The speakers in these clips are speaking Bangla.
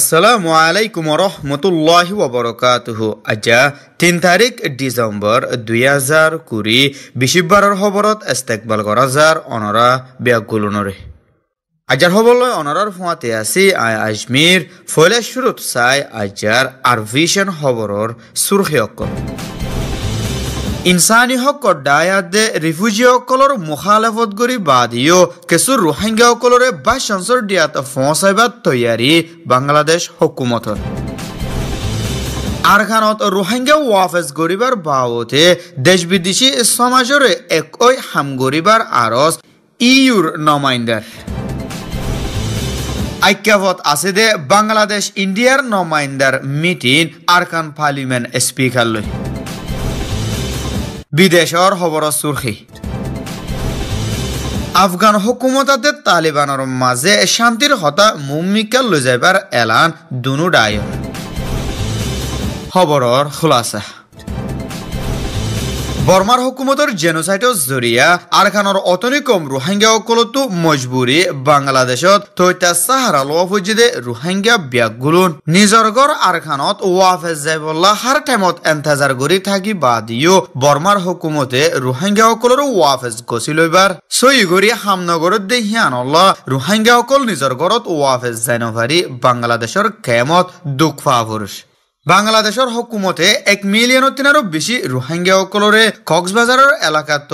আসসালামু আলাইকুম রহমতুল্লাহ ওবরকাতহ আজা আচ্ছা, তিন তারিখ ডিসেম্বর দুই হাজার কুড়ি বিশিববাৰৰ খবৰত ইস্তেকবাল কৰা যাৰ অনৰা ব্যাকুলনৰে আজার হবলৈ অনারর ফুঁয়াতে আছি আই আজমীৰ ফৈলেশ্বৰত চাই আজাৰ আজার আরভিশন খবৰৰ সুরক্ষক ইনসানি হকর ডায়াদে রিফিউজিসকলৰ মুখালাফত কৰি বাদিও কিছু ৰোহিংগাসকলৰে বা চাঞ্চৰ দিয়াত ফঁচাইবাত তৈয়াৰী বাংলাদেশ হকুমতৰ আরখানত রোহিঙ্গা ওয়াফেজ গরিবার বাওতে দেশ বিদেশি সমাজরে একই হাম গরিবার আরস ইউর নমাইন্দার ঐক্যবত আছে দে বাংলাদেশ ইন্ডিয়ার নমাইন্দার মিটিং আরখান পার্লিমেন্ট স্পিকার লই বিদেশৰ খবৰৰ চুৰখী আফগান হকুমতাতে তালিবানৰ মাজে শান্তিৰ হতা মুমিকা লৈ যাবাৰ এলান দুনু ডায়ৰ খবৰৰ খোলাচা বর্মার হুকুমতর জেনোসাইটর জরিয়া আরখানোর অতনি কম রোহিঙ্গা অকলতো মজবুরি বাংলাদেশ তৈতা সাহারা লোয়া ফুজিদে রোহিঙ্গা গুলুন নিজর গর আরখানত ওয়াফেজ জাইবুল্লাহ হার টাইমত এন্তাজার গরি থাকি বাদিও বর্মার হুকুমতে রোহিঙ্গা অকলর ওয়াফেজ গছি লইবার সই গরি হামনগর দে হিয়ানল্লাহ রোহিঙ্গা অকল নিজর গরত ওয়াফেজ জাইনভারি বাংলাদেশর কেমত দুঃখ পুরুষ বাংলাদেশৰ হকুমতে এক মিলিয়নৰ টিনৰো বেছি ৰোহিংগীয়াসকলৰে কক্সবাজাৰৰ এলেকাত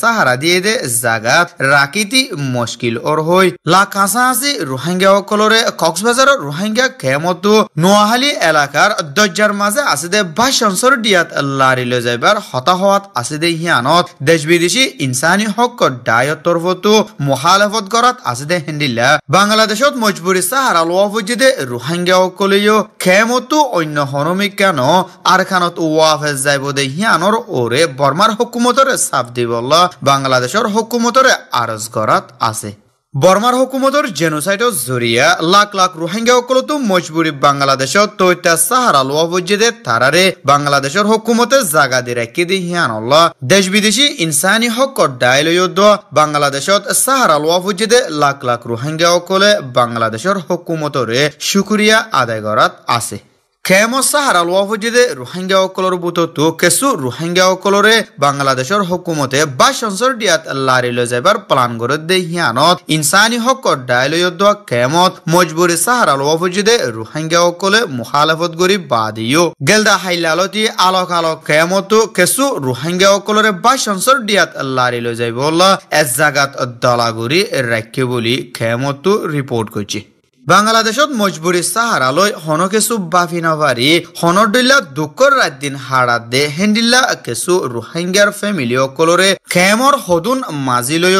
চাহাৰা দিয়ে দে জাগাত ৰাকিটি মস্কিল অৰ হৈ লা কাছা আছে ৰোহিংগীয়াসকলৰে কক্সবাজাৰৰ ৰোহিংগীয়া কেমতো নোৱাহালী এলেকাৰ দৰ্জাৰ মাজে আছে দে ভাষণৰ দিয়াত লাৰি লৈ যাবাৰ হতাশ হোৱাত আছে দে হিয়ানত দেশ বিদেশী ইনচানী হক দায়ত তৰফতো মহালেফত কৰাত আছে দে হেণ্ডিলা বাংলাদেশত মজবুৰী চাহাৰা লোৱা পৰ্যায়তে ৰোহিংগীয়াসকলেও কেমতো অন্য কেন আরখানত ওয়াফেজ যাইব দে হিয়ানোর ওরে বর্মার হকুমতরে সাফ দিবল বাংলাদেশের হকুমতরে আরজ করাত আছে বর্মার হুকুমতর জেনোসাইটর জরিয়া লাখ লাখ রোহিঙ্গা সকলতো মজবুরি বাংলাদেশ তৈতা সাহারা লোয়া বজ্জেদে তারারে বাংলাদেশের হুকুমতে জাগা দি রাখি দি হিয়ানল দেশ বিদেশি ইনসানি হক ডাইল যুদ্ধ বাংলাদেশ সাহারা লোয়া বজ্জেদে লাখ লাখ রোহিঙ্গা সকলে বাংলাদেশের হুকুমতরে শুকরিয়া আদায় করাত আছে খেমসা হারাল রোহিঙ্গা অকলর বুত তো কেসু রোহিঙ্গা অকলরে বাংলাদেশের হকুমতে বা দিয়াত লারি লৈ যাইবার প্লান করে দে হিয়ানত ইনসানি হকর ডায়লয়ত খেমত মজবুরি সাহারাল হজিদে রোহিঙ্গা অকলে মুখালাফত করি বা দিও গেলদা হাইলালতি আলোক আলোক খেমত কেসু রোহিঙ্গা অকলরে বা দিয়াত লারি লৈ যাইব এজাগাত দলাগুড়ি রাখ্য বলি খেমত রিপোর্ট করছে বাংলাদেশত মজবুরি সাহারালয় হন কিছু বাফি নভারি হনর দিল্লা দুঃখর রাত দিন হারা দে হেন্দিল্লা কিছু রোহিঙ্গার ফেমিলি সকলরে খেমর সদুন মাজি লৈ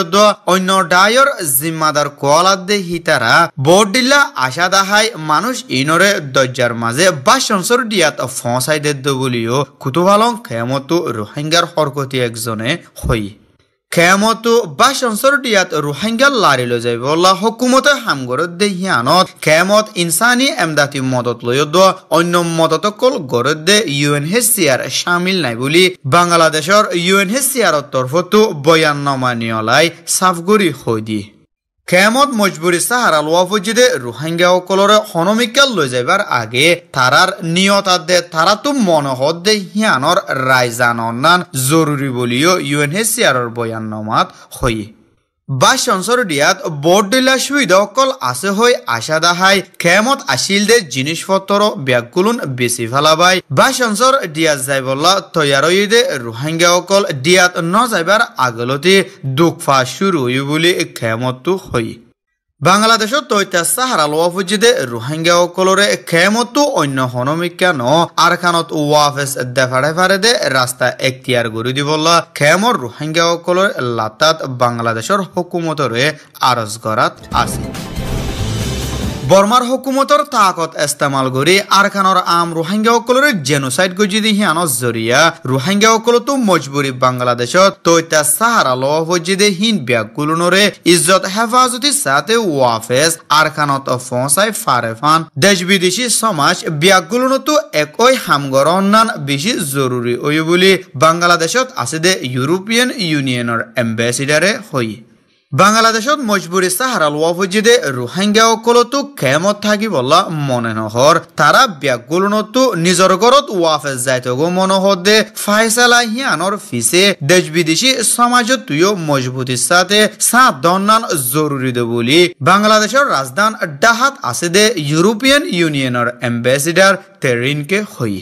অন্য ডায়র জিম্মাদার কোয়ালাত দে হিতারা বরদিল্লা আশা দাহাই মানুষ ইনরে দরজার মাঝে বাসনসর দিয়াত ফসাই দে বলিও কুতুভালং খেমতো রোহিঙ্গার হরকতি একজনে হই খেয়ামত বাস অঞ্চলটি ৰোহিংগাল লাৰি লৈ যাব হকুমতে হামগৰত দেহিয়ানত খেয়ামত ইনচানী এমদাতি মদত লৈ অন্য মদত অকল গৰত দে U N H C R চামিল নাই বুলি বাংলাদেশৰ ইউ এন হেচ চি আৰৰ তৰফতো বয়ান নমা নিয়লাই চাফগুৰি হৈ দিয়ে খেয়ামত মজবুরি সাহারা লওয়া ফজিদে রোহিঙ্গাসকলের সনমিকাল লৈ যাইবার আগে তারার নিয়ত আদে তারাতো মনোহর দে হিয়ানর রায় জরুরি বলিও ইউএনএসিআর বয়ান নমাত হয়ে বাসঞ্চর দিয়াত বট দিলা সুইদ অকল আছে হৈ আশা দাহাই খেমত আছিল দে জিনিসপত্র ব্যাগগুলুন বেশি ফেলাবাই বাসঞ্চর দিয়াত যাই বললা তৈয়ারই দে রোহিঙ্গা অকল দিয়াত ন যাইবার আগলতে দুঃখ ফাঁস শুরু হই বুলি খেমতটো হয় বাংলাদেশত তৈতা সাহারা লোয়া ফুজিদে রোহিঙ্গা অকলরে খেমতো অন্য হনমিকান আরখানত ওয়াফেস দেফাড়ে ফাড়ে দে রাস্তা এখতিয়ার গড়ি দিবল্লা খেমর রোহিঙ্গা অকলর লাতাত বাংলাদেশের হকুমতরে আরজ করাত আছে বর্মার হকুমতর তাকত ইস্তেমাল করে আরখানর আম রোহিঙ্গা সকলের জেনোসাইড গজি গজিদি হিয়ানত জরিয়া রোহিঙ্গা রোহিঙ্গাসকলতো মজবুরি বাংলাদেশ তৈতা সাহারা লওয়া ফজিদে হিন ব্যাগগুলোনরে ইজ্জত হেফাজতি সাথে ওয়াফেজ আরখানত ফসাই ফারেফান দেশ বিদেশি সমাজ ব্যাগগুলোনতো একই হামগর অন্যান বেশি জরুরি ওই বলি বাংলাদেশত আছে দে ইউরোপিয়ান ইউনিয়নের এম্বাসিডারে হই বাংলাদেশত মজবুরি সাহারাল ওভজিদে রোহিঙ্গা অকলতো কেমত থাকি বলা মনে নহর তারা ব্যাগুলনতো নিজর গরত ওয়াফে যাইতে গো মনহদে ফাইসালা হিয়ানর ফিসে দেশ বিদেশি সমাজ তুয় মজবুতির সাথে সা দন্নান জরুরি দে বলি বাংলাদেশের রাজধান ডাহাত আছে দে ইউরোপিয়ান ইউনিয়নের এম্বাসিডার তেরিনকে হই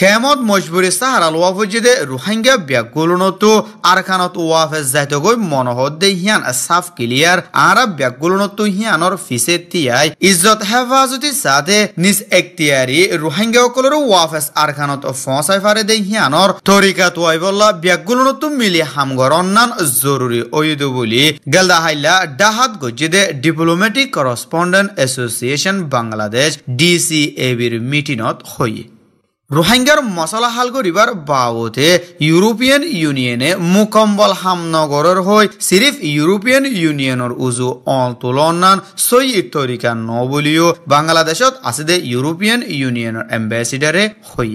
কেমত মজবুরি সাহারাল ওয়াফজিদে রোহিঙ্গা ব্যাগ ব্যাগগুলনতো আরখানত ওয়াফে জাহিতগৈ মনহদ্দে হিয়ান সাফ ক্লিয়ার আরা ব্যাগগুলনতো হিয়ানর ফিসে তিয়াই ইজ্জত হেফাজতি সাথে নিজ এখতিয়ারি রোহিঙ্গা সকলের ওয়াফেস আরখানত ফসাই ফারে দে হিয়ানর তরিকা তুয়াই ব্যাগ ব্যাগগুলনতো মিলি হামগরন নান জরুরি ওয়ুদু বলি গেলদা হাইলা ডাহাত গজ্জিদে ডিপ্লোমেটিক করসপন্ডেন্ট এসোসিয়েশন বাংলাদেশ ডিসিএবির মিটিনত হই রোহিঙ্গার মশলা হাল করিবার বাবদে ইউরোপিয়ান ইউনিয়নে মুকম্বল হামনগরের হয়ে সিরিফ ইউরোপিয়ান ইউনিয়নের উজু অন্তুলনান সই তরিকা নবলিও বাংলাদেশত আছে দে ইউরোপিয়ান ইউনিয়নের এম্বাসিডারে হই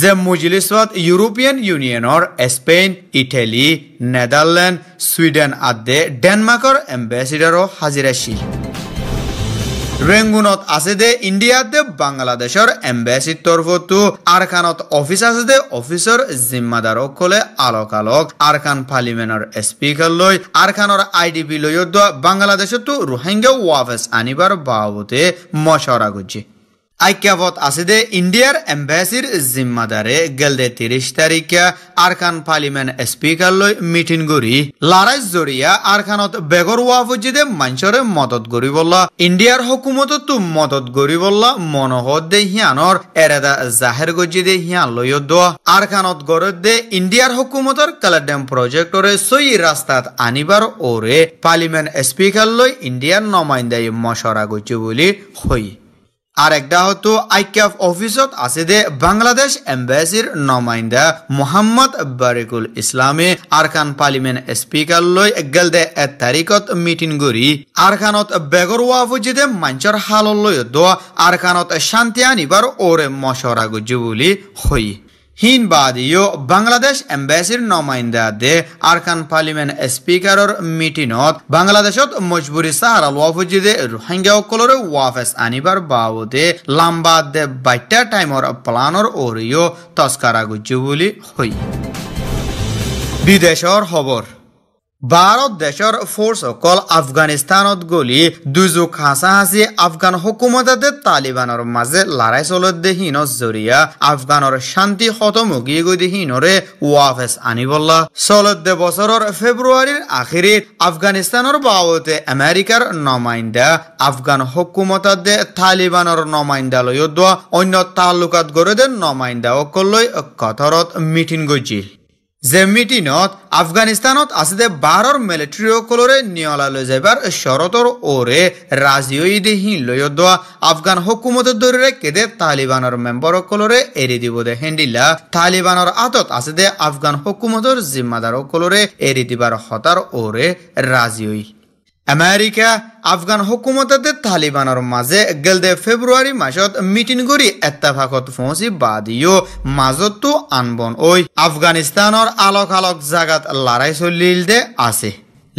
যে মজলিসত ইউরোপিয়ান ইউনিয়নের স্পেইন ইটালি নেদারল্যান্ড সুইডেন আদে ডেনমার্কর এম্বাসিডারও হাজিরাশি রেঙ্গুনত আছে দে ইন্ডিয়াতে বাংলাদেশের এম্বাসির তরফতো খানত অফিস আছে দে অফিসের জিম্মাদার সকলে আলোক আলোক খান পার্লিমেন্টর স্পিকার লৈ আরকানর আইডিপি লৈ বাংলাদেশতো রোহিঙ্গা ওয়াফেস আনিবার বাবদে মশরা গুজি ঐক্যবোধ আছে যে ইন্ডিয়ার এম্বাসির জিম্মাদারে গেলদে তিরিশ তারিখে আরখান পার্লিমেন্ট স্পিকার লই মিটিং গড়ি লড়াই জড়িয়া আরখানত বেগর ওয়া বুঝি মদত গড়ি বললা ইন্ডিয়ার হকুমত তো মদত গড়ি বললা মনোহর দে হিয়ানর এরেদা জাহের গজি দে হিয়ান লই আরখানত গড়ত দে ইন্ডিয়ার হকুমতর কালার ড্যাম প্রজেক্টরে সই রাস্তাত আনিবার ওরে পার্লিমেন্ট স্পিকার লই ইন্ডিয়ার নমাইন্দাই মশরা গুচি বলি হই আর একটা হতো আইক্যাফ অফিসত আছে দে বাংলাদেশ এম্বাসির নমাইন্দা মোহাম্মদ বারিকুল ইসলামে আর খান পার্লিমেন্ট স্পিকার লই গেল দে এক তারিখত মিটিং গড়ি আর আরকানত বেগরওয়া ফুজিদে মাঞ্চর হাল লৈ দোয়া খানত শান্তি আনিবার ওরে মশরা গুজু বুলি হই হিন বাদিও বাংলাদেশ এম্বাসির নমাইন্দা দে আরকান পার্লিমেন্ট স্পিকারর মিটিনত বাংলাদেশত মজবুরি সাহারা লফুজিদে রোহিঙ্গা সকলের ওয়াফেস আনিবার বাবদে লাম্বা দে বাইটা টাইমর প্লানর ওরিও তস্কারা গুজু বলি হই বিদেশর খবর ভাৰত দেশৰ অকল আফগানিস্তানত গলি দুযোগ হাঁচি আফগান হকুমতাতে তালিবানৰ মাজে লাৰাই চলত দেহীনৰ জৰিয়া আফগানৰ শান্তি শতমুখী গতিহীনৰে ৱাফেজ আনিবল্লা চলত দে বছৰৰ ফেব্ৰুৱাৰীৰ আখিৰিত আফগানিস্তানৰ বাবতে আমেৰিকাৰ নমাইন্দা আফগান হকুমতাতে তালিবানৰ নমাইন্দালৈও দোৱা অন্য তালুকাত অকল নমাইন্দাসকললৈ কথৰত মিটিং গৈছিল যে মিটিংত আফগানিস্তানত আছে বাৰৰ মিলিট্ৰীসকলৰে নিয়লালৈ যাবাৰ চৰতৰ ওৰে ৰাজিয়ইদে হিন লৈ দোৱা আফগান হকুমতৰ দৰে কেদে তালিবানৰ মেম্বৰসকলৰে এৰি দিব দে হেণ্ডিলা তালিবানৰ আতত আছে আফগান হকুমতৰ জিম্মাদাৰসকলৰে এৰি দিবাৰ হতাৰ ওৰে ৰাজিয়ই আমেরিকা আফগান হুকুমততে তালিবানের মাজে গেলদে ফেব্রুয়ারি মাসত মিটিং করি এত্তাফাকত ফৌঁচি বাদিও মাজতো আনবন ঐ আফগানিস্তানৰ আলোক আলোক জাগাত লড়াই চলিল দে আছে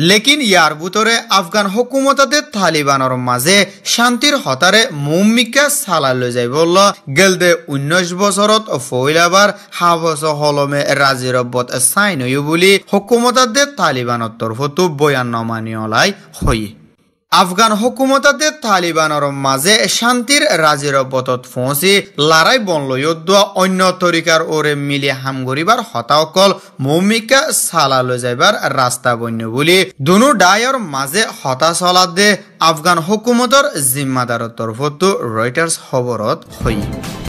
লেকিন ইয়াৰ বুটৰে আফগান হকুমততে তালিবানৰ মাজে শান্তিৰ হতাৰে মৌমিকা চালালৈ যাই বল গেলদে ঊনৈশ বছৰত ফৈলাবাৰ সাহস হলমে ৰাজিৰবত চাইনৈ বুলি হকুমততে তালিবানৰ তৰফতো বয়ান নমানি অলাই হয় আফগান হকুমতাতে তালিবানর মাঝে শান্তির রাজের বতত ফঁসি লড়াই বন লইয়া অন্য তরিকার ওরে মিলি হামগরিবার হতাকল মৌমিকা সালা লৈ যাইবার রাস্তা বন্য বলি দুনু ডায়র মাঝে হতা চলাত দে আফগান হকুমতর জিম্মাদার তরফত রয়টার্স খবরত হয়